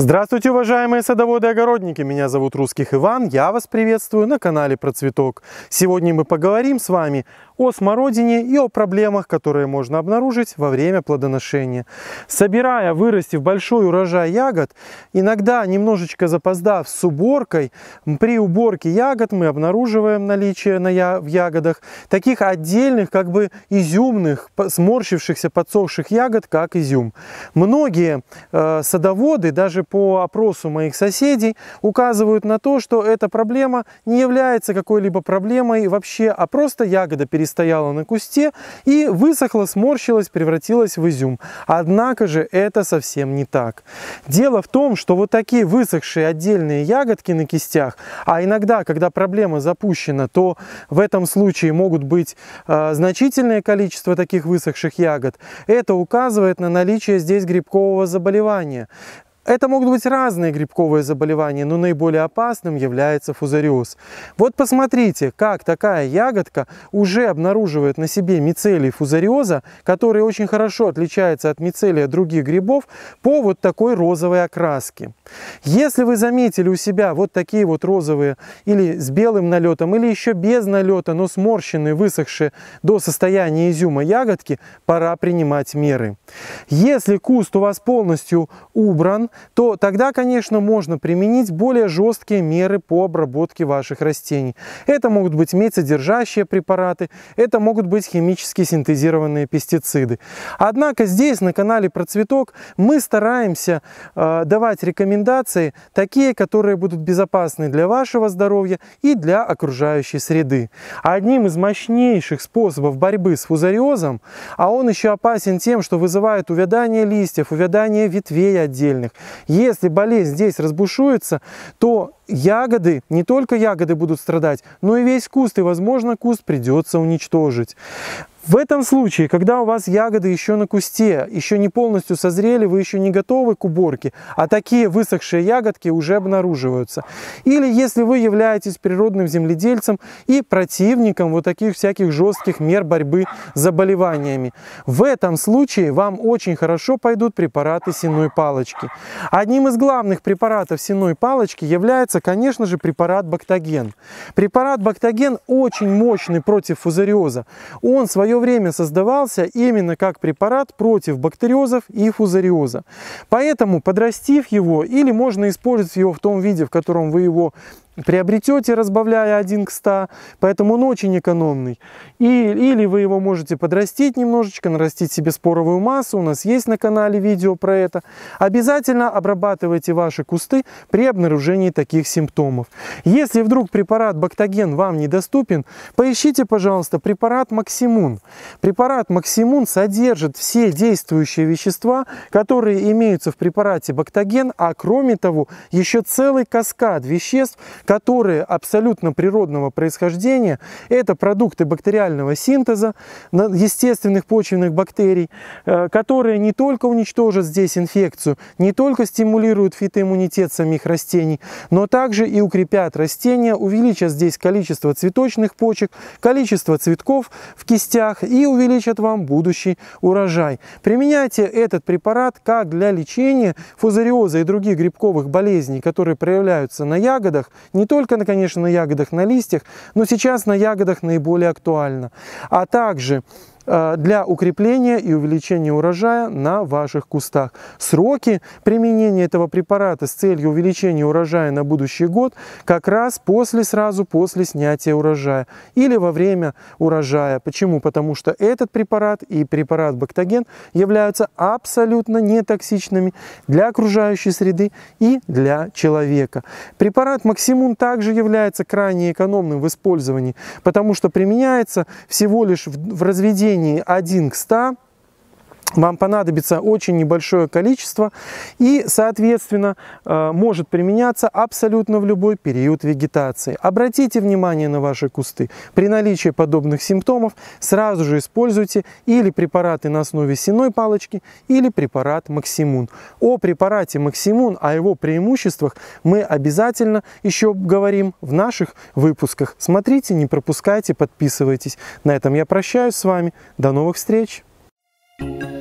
Здравствуйте, уважаемые садоводы и огородники! Меня зовут Русских Иван, я вас приветствую на канале Процветок. Сегодня мы поговорим с вами о смородине и о проблемах, которые можно обнаружить во время плодоношения. Собирая, вырастив большой урожай ягод, иногда немножечко запоздав с уборкой, при уборке ягод мы обнаруживаем наличие на я в ягодах таких отдельных, как бы изюмных, сморщившихся, подсохших ягод, как изюм. Многие э, садоводы, даже по опросу моих соседей, указывают на то, что эта проблема не является какой-либо проблемой вообще, а просто ягода перестала стояла на кусте и высохла, сморщилась, превратилась в изюм. Однако же это совсем не так. Дело в том, что вот такие высохшие отдельные ягодки на кистях, а иногда, когда проблема запущена, то в этом случае могут быть э, значительное количество таких высохших ягод. Это указывает на наличие здесь грибкового заболевания. Это могут быть разные грибковые заболевания, но наиболее опасным является фузариоз. Вот посмотрите, как такая ягодка уже обнаруживает на себе мицелий фузариоза, который очень хорошо отличается от мицелия других грибов по вот такой розовой окраске. Если вы заметили у себя вот такие вот розовые или с белым налетом, или еще без налета, но сморщенные, высохшие до состояния изюма ягодки, пора принимать меры. Если куст у вас полностью убран, то тогда, конечно, можно применить более жесткие меры по обработке ваших растений. Это могут быть медсодержащие препараты, это могут быть химически синтезированные пестициды. Однако здесь, на канале Процветок, мы стараемся э, давать рекомендации, такие, которые будут безопасны для вашего здоровья и для окружающей среды. Одним из мощнейших способов борьбы с фузариозом, а он еще опасен тем, что вызывает увядание листьев, увядание ветвей отдельных, если болезнь здесь разбушуется, то ягоды, не только ягоды будут страдать, но и весь куст, и, возможно, куст придется уничтожить. В этом случае, когда у вас ягоды еще на кусте, еще не полностью созрели, вы еще не готовы к уборке, а такие высохшие ягодки уже обнаруживаются. Или если вы являетесь природным земледельцем и противником вот таких всяких жестких мер борьбы с заболеваниями. В этом случае вам очень хорошо пойдут препараты сенной палочки. Одним из главных препаратов сенной палочки является, конечно же, препарат бактоген. Препарат бактоген очень мощный против фузариоза. Он свое время создавался именно как препарат против бактериозов и фузариоза. Поэтому, подрастив его, или можно использовать его в том виде, в котором вы его приобретете, разбавляя 1 к 100, поэтому он очень экономный. И, или вы его можете подрастить немножечко, нарастить себе споровую массу, у нас есть на канале видео про это. Обязательно обрабатывайте ваши кусты при обнаружении таких симптомов. Если вдруг препарат Бактоген вам недоступен, поищите, пожалуйста, препарат Максимун. Препарат Максимун содержит все действующие вещества, которые имеются в препарате Бактоген, а кроме того, еще целый каскад веществ, которые абсолютно природного происхождения. Это продукты бактериального синтеза естественных почвенных бактерий, э, которые не только уничтожат здесь инфекцию, не только стимулируют фитоиммунитет самих растений, но также и укрепят растения, увеличат здесь количество цветочных почек, количество цветков в кистях и увеличат вам будущий урожай. Применяйте этот препарат как для лечения фузариоза и других грибковых болезней, которые проявляются на ягодах, не только, конечно, на ягодах, на листьях, но сейчас на ягодах наиболее актуально. А также Э, для укрепления и увеличения урожая на ваших кустах. Сроки применения этого препарата с целью увеличения урожая на будущий год как раз после сразу после снятия урожая или во время урожая. Почему? Потому что этот препарат и препарат бактоген являются абсолютно нетоксичными для окружающей среды и для человека. Препарат Максимум также является крайне экономным в использовании, потому что применяется всего лишь в разведении отношении 1 к 100 вам понадобится очень небольшое количество и, соответственно, э, может применяться абсолютно в любой период вегетации. Обратите внимание на ваши кусты. При наличии подобных симптомов сразу же используйте или препараты на основе сеной палочки, или препарат Максимун. О препарате Максимун, о его преимуществах мы обязательно еще говорим в наших выпусках. Смотрите, не пропускайте, подписывайтесь. На этом я прощаюсь с вами. До новых встреч! Thank you.